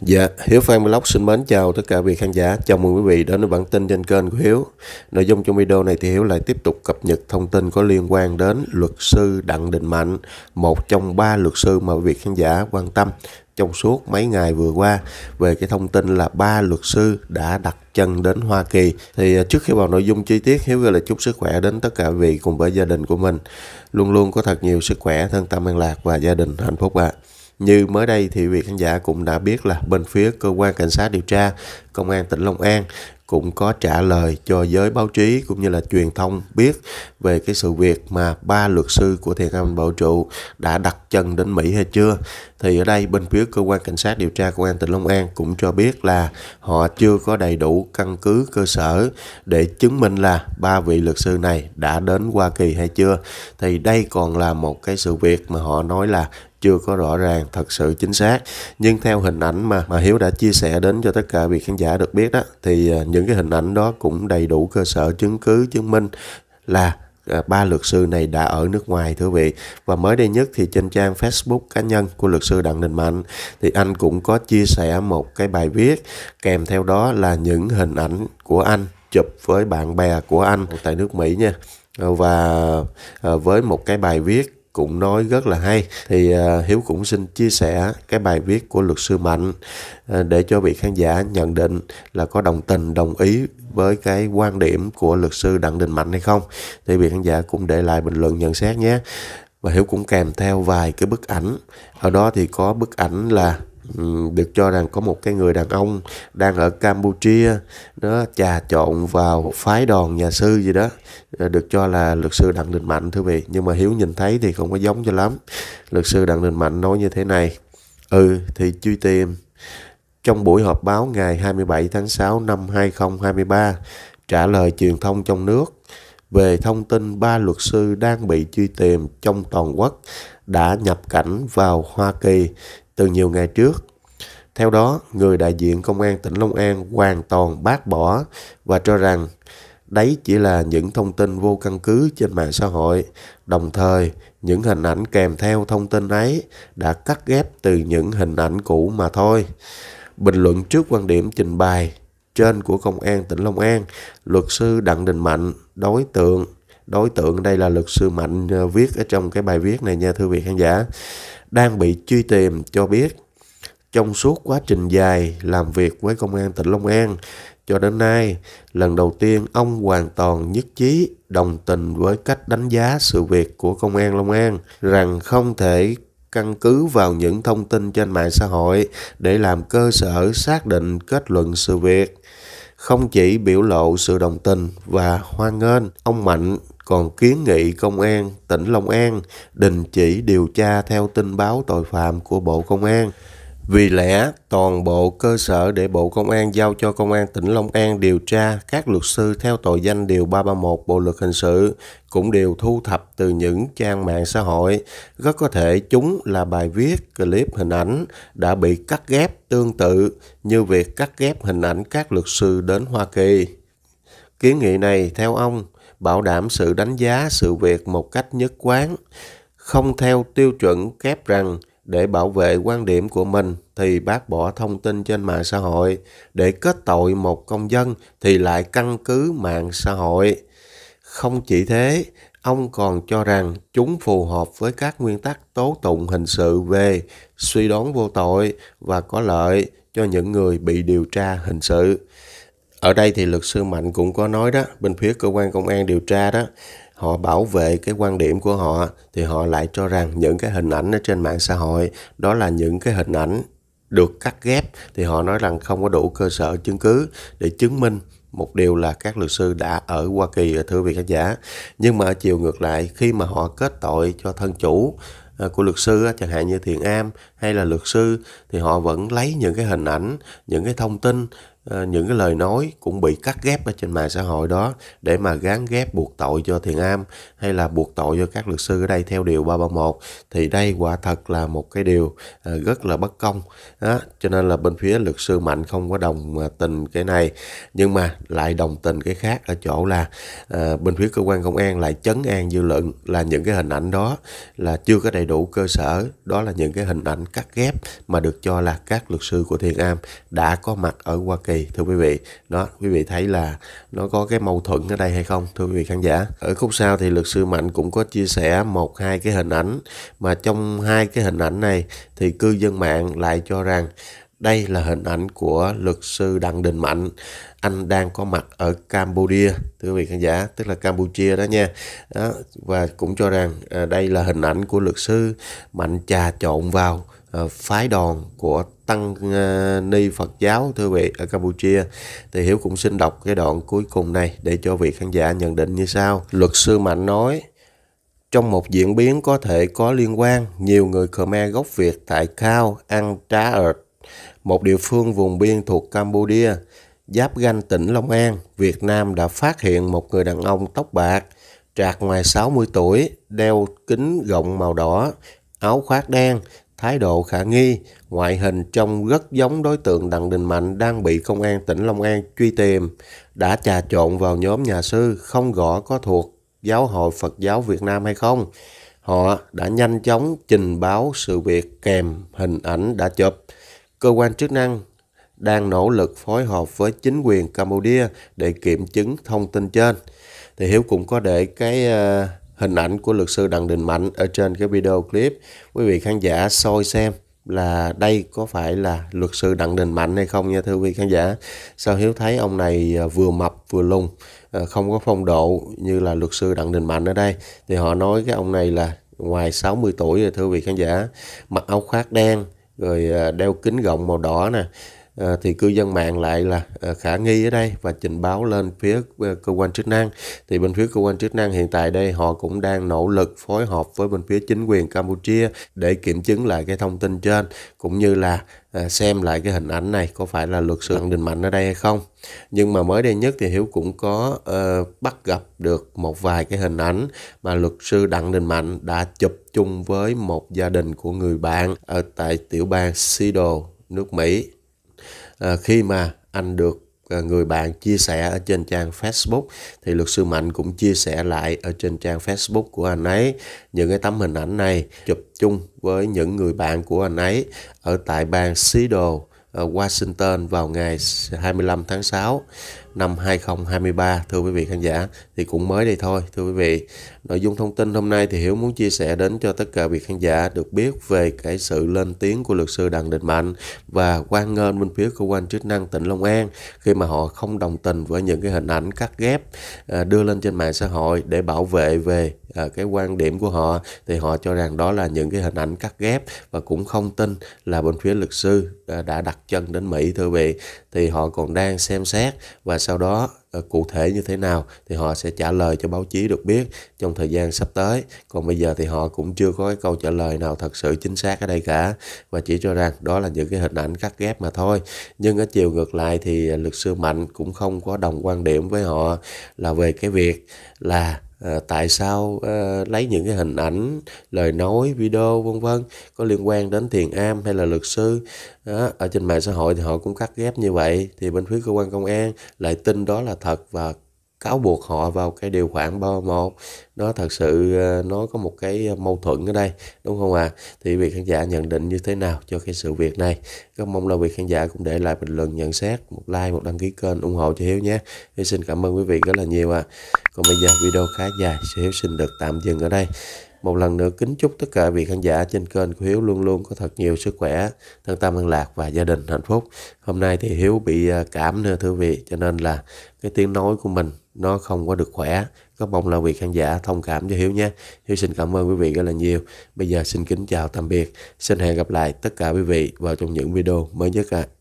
Dạ, Hiếu Phan Vlog xin mến chào tất cả quý khán giả. Chào mừng quý vị đến với bản tin trên kênh của Hiếu. Nội dung trong video này thì Hiếu lại tiếp tục cập nhật thông tin có liên quan đến luật sư Đặng Đình Mạnh, một trong ba luật sư mà quý vị khán giả quan tâm trong suốt mấy ngày vừa qua về cái thông tin là ba luật sư đã đặt chân đến Hoa Kỳ. Thì à, trước khi vào nội dung chi tiết, Hiếu gửi lời chúc sức khỏe đến tất cả quý vị cùng với gia đình của mình. Luôn luôn có thật nhiều sức khỏe, thân tâm an lạc và gia đình hạnh phúc ạ. À. Như mới đây thì vị khán giả cũng đã biết là bên phía cơ quan cảnh sát điều tra công an tỉnh Long An cũng có trả lời cho giới báo chí cũng như là truyền thông biết về cái sự việc mà ba luật sư của thiền anh bảo trụ đã đặt chân đến Mỹ hay chưa. Thì ở đây bên phía cơ quan cảnh sát điều tra công an tỉnh Long An cũng cho biết là họ chưa có đầy đủ căn cứ cơ sở để chứng minh là ba vị luật sư này đã đến Hoa Kỳ hay chưa. Thì đây còn là một cái sự việc mà họ nói là chưa có rõ ràng thật sự chính xác nhưng theo hình ảnh mà mà hiếu đã chia sẻ đến cho tất cả vị khán giả được biết đó thì à, những cái hình ảnh đó cũng đầy đủ cơ sở chứng cứ chứng minh là à, ba luật sư này đã ở nước ngoài thưa vị và mới đây nhất thì trên trang Facebook cá nhân của luật sư Đặng Đình Mạnh thì anh cũng có chia sẻ một cái bài viết kèm theo đó là những hình ảnh của anh chụp với bạn bè của anh tại nước Mỹ nha và à, với một cái bài viết cũng nói rất là hay thì à, hiếu cũng xin chia sẻ cái bài viết của luật sư mạnh à, để cho vị khán giả nhận định là có đồng tình đồng ý với cái quan điểm của luật sư đặng đình mạnh hay không thì vị khán giả cũng để lại bình luận nhận xét nhé và hiếu cũng kèm theo vài cái bức ảnh ở đó thì có bức ảnh là Ừ, được cho rằng có một cái người đàn ông đang ở Campuchia nó trà trộn vào phái đoàn nhà sư gì đó ờ, được cho là luật sư Đặng Đình Mạnh thưa vị nhưng mà Hiếu nhìn thấy thì không có giống cho lắm luật sư Đặng Đình Mạnh nói như thế này ừ thì truy tìm trong buổi họp báo ngày 27 tháng 6 năm 2023 trả lời truyền thông trong nước về thông tin ba luật sư đang bị truy tìm trong toàn quốc đã nhập cảnh vào Hoa Kỳ từ nhiều ngày trước. Theo đó, người đại diện công an tỉnh Long An hoàn toàn bác bỏ và cho rằng đấy chỉ là những thông tin vô căn cứ trên mạng xã hội. Đồng thời, những hình ảnh kèm theo thông tin ấy đã cắt ghép từ những hình ảnh cũ mà thôi. Bình luận trước quan điểm trình bày trên của Công an tỉnh Long An, luật sư Đặng Đình Mạnh, đối tượng đối tượng đây là luật sư mạnh ờ, viết ở trong cái bài viết này nha thưa vị khán giả đang bị truy tìm cho biết trong suốt quá trình dài làm việc với công an tỉnh Long An cho đến nay lần đầu tiên ông hoàn toàn nhất trí đồng tình với cách đánh giá sự việc của công an Long An rằng không thể căn cứ vào những thông tin trên mạng xã hội để làm cơ sở xác định kết luận sự việc không chỉ biểu lộ sự đồng tình và hoan nghênh ông mạnh còn kiến nghị Công an tỉnh Long An đình chỉ điều tra theo tin báo tội phạm của Bộ Công an. Vì lẽ toàn bộ cơ sở để Bộ Công an giao cho Công an tỉnh Long An điều tra các luật sư theo tội danh Điều 331 Bộ Luật Hình sự cũng đều thu thập từ những trang mạng xã hội. Rất có thể chúng là bài viết, clip, hình ảnh đã bị cắt ghép tương tự như việc cắt ghép hình ảnh các luật sư đến Hoa Kỳ. Kiến nghị này theo ông bảo đảm sự đánh giá sự việc một cách nhất quán, không theo tiêu chuẩn kép rằng để bảo vệ quan điểm của mình thì bác bỏ thông tin trên mạng xã hội, để kết tội một công dân thì lại căn cứ mạng xã hội. Không chỉ thế, ông còn cho rằng chúng phù hợp với các nguyên tắc tố tụng hình sự về suy đoán vô tội và có lợi cho những người bị điều tra hình sự ở đây thì luật sư mạnh cũng có nói đó bên phía cơ quan công an điều tra đó họ bảo vệ cái quan điểm của họ thì họ lại cho rằng những cái hình ảnh ở trên mạng xã hội đó là những cái hình ảnh được cắt ghép thì họ nói rằng không có đủ cơ sở chứng cứ để chứng minh một điều là các luật sư đã ở Hoa Kỳ thưa vị khán giả nhưng mà ở chiều ngược lại khi mà họ kết tội cho thân chủ à, của luật sư chẳng hạn như Thiện Am hay là luật sư thì họ vẫn lấy những cái hình ảnh, những cái thông tin, Ờ, những cái lời nói cũng bị cắt ghép ở trên mạng xã hội đó để mà gán ghép buộc tội cho Thiền Am hay là buộc tội cho các luật sư ở đây theo điều 331 thì đây quả thật là một cái điều ờ, rất là bất công đó. cho nên là bên phía luật sư Mạnh không có đồng ờ, tình cái này nhưng mà lại đồng tình cái khác ở chỗ là à, bên phía cơ quan công an lại chấn an dư luận là những cái hình ảnh đó là chưa có đầy đủ cơ sở đó là những cái hình ảnh cắt ghép mà được cho là các luật sư của Thiền Am đã có mặt ở Hoa Kỳ thưa quý vị đó quý vị thấy là nó có cái mâu thuẫn ở đây hay không thưa quý vị khán giả ở khúc sau thì luật sư mạnh cũng có chia sẻ một hai cái hình ảnh mà trong hai cái hình ảnh này thì cư dân mạng lại cho rằng đây là hình ảnh của luật sư Đặng Đình Mạnh. Anh đang có mặt ở Campuchia, thưa quý vị khán giả, tức là Campuchia đó nha. Đó, và cũng cho rằng à, đây là hình ảnh của luật sư Mạnh trà trộn vào Ờ, phái đoàn của tăng ờ, ni Phật giáo thưa vị ở Campuchia thì Hiếu cũng xin đọc cái đoạn cuối cùng này để cho vị khán giả nhận định như sau. Luật sư Mạnh nói trong một diễn biến có thể có liên quan, nhiều người Khmer gốc Việt tại Khao, An Trá Ợt, một địa phương vùng biên thuộc Campuchia, giáp ganh tỉnh Long An, Việt Nam đã phát hiện một người đàn ông tóc bạc, trạc ngoài 60 tuổi, đeo kính gọng màu đỏ, áo khoác đen, Thái độ khả nghi, ngoại hình trông rất giống đối tượng Đặng Đình Mạnh đang bị công an tỉnh Long An truy tìm, đã trà trộn vào nhóm nhà sư không rõ có thuộc Giáo hội Phật giáo Việt Nam hay không. Họ đã nhanh chóng trình báo sự việc kèm hình ảnh đã chụp. Cơ quan chức năng đang nỗ lực phối hợp với chính quyền Campuchia để kiểm chứng thông tin trên. Thì Hiếu cũng có để cái... Uh, hình ảnh của luật sư Đặng Đình Mạnh ở trên cái video clip. Quý vị khán giả soi xem là đây có phải là luật sư Đặng Đình Mạnh hay không nha thưa quý vị khán giả. Sao Hiếu thấy ông này à, vừa mập vừa lùn, à, không có phong độ như là luật sư Đặng Đình Mạnh ở đây. Thì họ nói cái ông này là ngoài 60 tuổi rồi thưa quý vị khán giả, mặc áo khoác đen, rồi à, đeo kính gọng màu đỏ nè à, thì cư dân mạng lại là à, khả nghi ở đây và trình báo lên phía ờ, cơ quan chức năng thì bên phía cơ quan chức năng hiện tại đây họ cũng đang nỗ lực phối hợp với bên phía chính quyền Campuchia để kiểm chứng lại cái thông tin trên cũng như là à, xem lại cái hình ảnh này có phải là luật sư Đặng Đình Mạnh ở đây hay không nhưng mà mới đây nhất thì Hiếu cũng có uh, bắt gặp được một vài cái hình ảnh mà luật sư Đặng Đình Mạnh đã chụp chung với một gia đình của người bạn ở tại tiểu bang Seattle nước Mỹ Ờ, khi mà anh được ờ, người bạn chia sẻ ở trên trang Facebook thì luật sư Mạnh cũng chia sẻ lại ở trên trang Facebook của anh ấy những cái tấm hình ảnh này chụp chung với những người bạn của anh ấy ở tại bang Seattle, ờ, Washington vào ngày 25 tháng 6 năm 2023 thưa quý vị khán giả thì cũng mới đây thôi thưa quý vị. Nội dung thông tin hôm nay thì Hiếu muốn chia sẻ đến cho tất cả vị khán giả được biết về cái sự lên tiếng của luật sư Đặng Đình Mạnh và quan ngân bên phía cơ quan chức năng tỉnh Long An khi mà họ không đồng tình với những cái hình ảnh cắt ghép à, đưa lên trên mạng xã hội để bảo vệ về à, cái quan điểm của họ thì họ cho rằng đó là những cái hình ảnh cắt ghép và cũng không tin là bên phía luật sư à, đã đặt chân đến Mỹ thưa quý vị thì họ còn đang xem xét và sau đó ờ, cụ thể như thế nào thì họ sẽ trả lời cho báo chí được biết trong thời gian sắp tới còn bây giờ thì họ cũng chưa có cái câu trả lời nào thật sự chính xác ở đây cả và chỉ cho rằng đó là những cái hình ảnh cắt ghép mà thôi nhưng ở chiều ngược lại thì ờ, luật sư mạnh cũng không có đồng quan điểm với họ là về cái việc là Ờ, tại sao à, lấy những cái hình ảnh lời nói video vân vân có liên quan đến thiền am hay là luật sư đó, ở trên mạng xã hội thì họ cũng cắt ghép như vậy thì bên phía cơ quan công an lại tin đó là thật và cáo buộc họ vào cái điều khoản 31 nó thật sự ờ, nó có một cái ờ, mâu thuẫn ở đây đúng không ạ à? thì vị khán giả nhận định như thế nào cho cái sự việc này rất mong là vị khán giả cũng để lại bình luận nhận xét một like một đăng ký kênh ủng hộ cho hiếu nhé hiếu xin cảm ơn quý vị rất là nhiều à còn bây giờ video khá dài sẽ hiếu xin được tạm dừng ở đây một lần nữa kính chúc tất cả vị khán giả trên kênh của Hiếu luôn luôn có thật nhiều sức khỏe, thân tâm an lạc và gia đình hạnh phúc. Hôm nay thì Hiếu bị ờ, cảm nữa thưa vị, cho nên là cái tiếng nói của mình nó không có được khỏe có mong là quý khán giả thông cảm cho hiếu nhé hiếu xin cảm ơn quý vị rất là nhiều bây giờ xin kính chào tạm biệt xin hẹn gặp lại tất cả quý vị vào trong những video mới nhất ạ à.